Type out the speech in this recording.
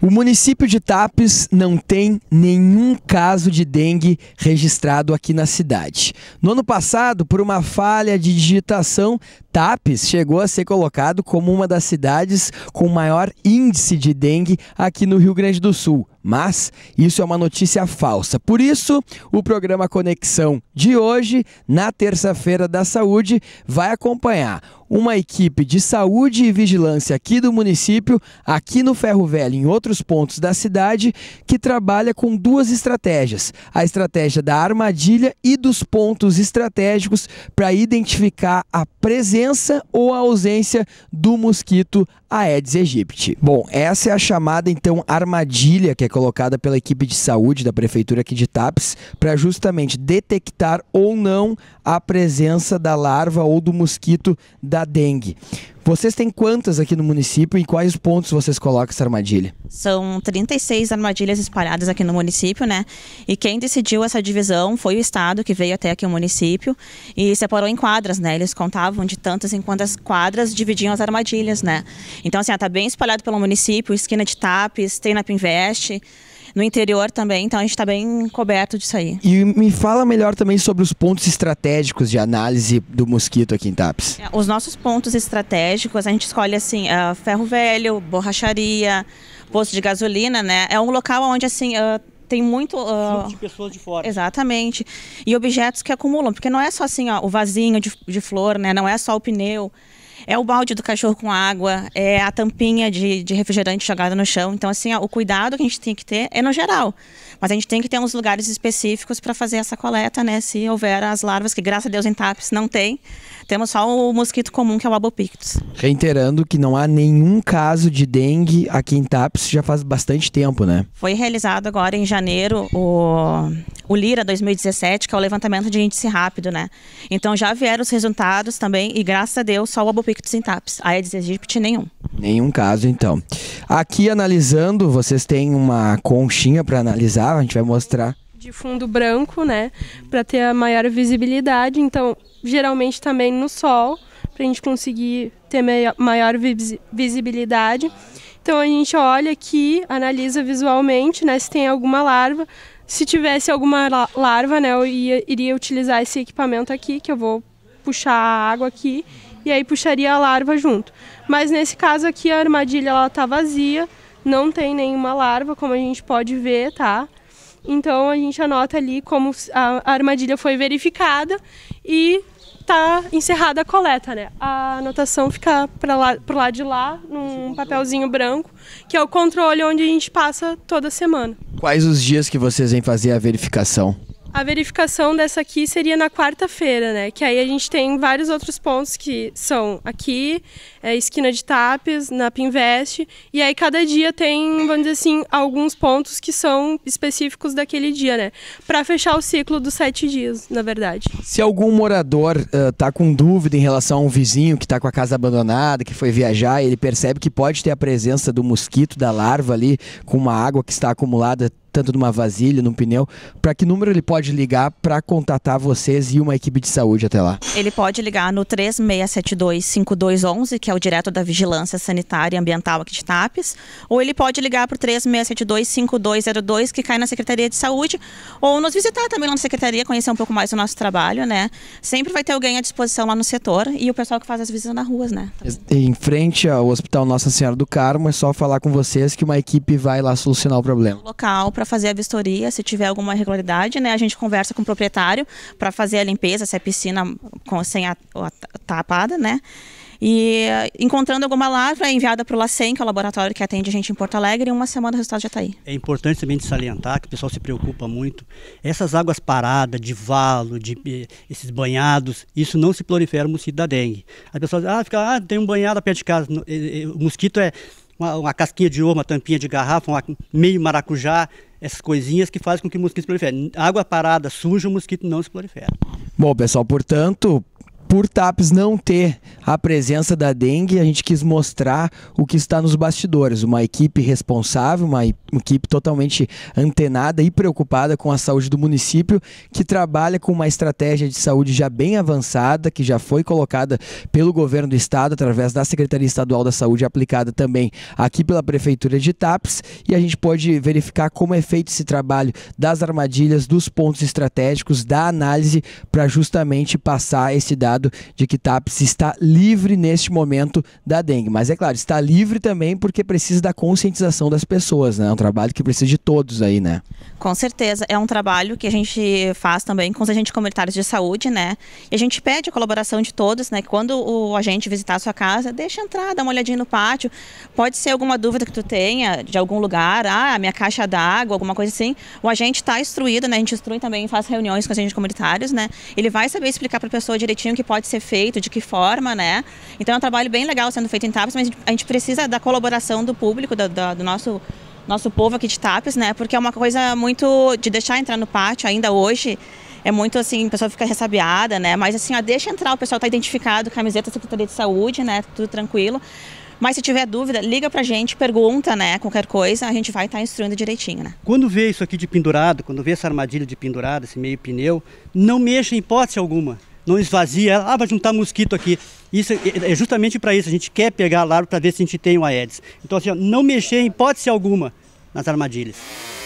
O município de Tapes não tem nenhum caso de dengue registrado aqui na cidade. No ano passado, por uma falha de digitação, Tapes chegou a ser colocado como uma das cidades com maior índice de dengue aqui no Rio Grande do Sul. Mas isso é uma notícia falsa. Por isso, o programa Conexão de hoje, na terça-feira da saúde, vai acompanhar uma equipe de saúde e vigilância aqui do município, aqui no Ferro Velho e em outros pontos da cidade, que trabalha com duas estratégias: a estratégia da armadilha e dos pontos estratégicos para identificar a presença ou a ausência do mosquito Aedes aegypti. Bom, essa é a chamada então armadilha que é colocada pela equipe de saúde da prefeitura aqui de Tapes para justamente detectar ou não a presença da larva ou do mosquito da dengue. Vocês têm quantas aqui no município e quais pontos vocês colocam essa armadilha? São 36 armadilhas espalhadas aqui no município, né? E quem decidiu essa divisão foi o Estado, que veio até aqui o município e separou em quadras, né? Eles contavam de tantas em quantas quadras dividiam as armadilhas, né? Então, assim, está bem espalhado pelo município, esquina de TAPES, tem na no interior também, então a gente está bem coberto disso aí. E me fala melhor também sobre os pontos estratégicos de análise do mosquito aqui em TAPS. É, os nossos pontos estratégicos, a gente escolhe assim, uh, ferro velho, borracharia, posto de gasolina, né? É um local onde assim... Uh, tem muito. Uh, de pessoas de fora. Exatamente. E objetos que acumulam, porque não é só assim, ó, o vasinho de, de flor, né? Não é só o pneu. É o balde do cachorro com água, é a tampinha de, de refrigerante jogada no chão. Então, assim, ó, o cuidado que a gente tem que ter é no geral. Mas a gente tem que ter uns lugares específicos para fazer essa coleta, né? Se houver as larvas, que graças a Deus em TAPS não tem. Temos só o mosquito comum, que é o abopictus. Reiterando que não há nenhum caso de dengue aqui em TAPS já faz bastante tempo, né? Foi realizado agora em janeiro o, o Lira 2017, que é o levantamento de índice rápido, né? Então já vieram os resultados também e graças a Deus só o abopictus Quick Syntaps. AIDS Egypt, nenhum. Nenhum caso, então. Aqui analisando, vocês têm uma conchinha para analisar, a gente vai mostrar. De fundo branco, né? Para ter a maior visibilidade. Então, geralmente também no sol, para a gente conseguir ter maior visibilidade. Então, a gente olha aqui, analisa visualmente, né? Se tem alguma larva. Se tivesse alguma larva, né? Eu ia, iria utilizar esse equipamento aqui, que eu vou puxar a água aqui e aí puxaria a larva junto. Mas nesse caso aqui a armadilha ela tá vazia, não tem nenhuma larva, como a gente pode ver, tá? Então a gente anota ali como a armadilha foi verificada e tá encerrada a coleta, né? A anotação fica para lá, pro lado de lá, num papelzinho branco, que é o controle onde a gente passa toda semana. Quais os dias que vocês vêm fazer a verificação? A verificação dessa aqui seria na quarta-feira, né? Que aí a gente tem vários outros pontos que são aqui, é, esquina de Tapes, na Pinvest, e aí cada dia tem, vamos dizer assim, alguns pontos que são específicos daquele dia, né? Para fechar o ciclo dos sete dias, na verdade. Se algum morador uh, tá com dúvida em relação a um vizinho que tá com a casa abandonada, que foi viajar, ele percebe que pode ter a presença do mosquito, da larva ali, com uma água que está acumulada tanto numa vasilha, num pneu, para que número ele pode ligar para contatar vocês e uma equipe de saúde até lá? Ele pode ligar no 3672-5211, que é o direto da Vigilância Sanitária e Ambiental aqui de TAPES, ou ele pode ligar para o 3672-5202, que cai na Secretaria de Saúde, ou nos visitar também lá na Secretaria, conhecer um pouco mais do nosso trabalho, né? Sempre vai ter alguém à disposição lá no setor e o pessoal que faz as visitas nas ruas, né? Também. Em frente ao Hospital Nossa Senhora do Carmo, é só falar com vocês que uma equipe vai lá solucionar o problema. Local para fazer a vistoria, se tiver alguma irregularidade, né? A gente conversa com o proprietário para fazer a limpeza, se é piscina com, sem a, a tapada, né? E encontrando alguma larva é enviada para o LACEN, que é o laboratório que atende a gente em Porto Alegre, e uma semana o resultado já está aí. É importante também salientar, que o pessoal se preocupa muito, essas águas paradas, de valo, de eh, esses banhados, isso não se prolifera o mosquito da dengue. As pessoas ah, fica, ah, tem um banhado perto de casa. Eh, eh, o mosquito é uma, uma casquinha de ovo, uma tampinha de garrafa, um meio maracujá essas coisinhas que fazem com que o mosquito prolifere. Água parada, suja, o mosquito não se prolifera. Bom, pessoal, portanto, por TAPS não ter a presença da dengue, a gente quis mostrar o que está nos bastidores. Uma equipe responsável, uma equipe totalmente antenada e preocupada com a saúde do município, que trabalha com uma estratégia de saúde já bem avançada, que já foi colocada pelo governo do estado, através da Secretaria Estadual da Saúde, aplicada também aqui pela Prefeitura de TAPS. E a gente pode verificar como é feito esse trabalho das armadilhas, dos pontos estratégicos, da análise, para justamente passar esse dado de que TAPS está livre neste momento da dengue. Mas é claro, está livre também porque precisa da conscientização das pessoas, né? É um trabalho que precisa de todos aí, né? Com certeza. É um trabalho que a gente faz também com os agentes comunitários de saúde, né? E a gente pede a colaboração de todos, né? Quando o agente visitar a sua casa, deixa entrar, dá uma olhadinha no pátio. Pode ser alguma dúvida que tu tenha de algum lugar, ah, minha caixa d'água, alguma coisa assim. O agente está instruído, né? A gente instrui também, faz reuniões com os agentes comunitários, né? Ele vai saber explicar para a pessoa direitinho que pode ser feito, de que forma, né? Então é um trabalho bem legal sendo feito em Tapes, mas a gente precisa da colaboração do público, do, do, do nosso nosso povo aqui de Tapes, né? Porque é uma coisa muito de deixar entrar no pátio ainda hoje. É muito assim, a pessoa fica ressabiada, né? Mas assim, ó, deixa entrar, o pessoal tá identificado, camiseta, Secretaria de Saúde, né? Tudo tranquilo. Mas se tiver dúvida, liga pra gente, pergunta, né? Qualquer coisa, a gente vai estar tá instruindo direitinho, né? Quando vê isso aqui de pendurado, quando vê essa armadilha de pendurado, esse meio pneu, não mexa em hipótese alguma não esvazia ela, ah, vai juntar mosquito aqui. Isso é, é justamente para isso, a gente quer pegar a larva para ver se a gente tem o Aedes. Então, assim, não mexer em hipótese alguma nas armadilhas.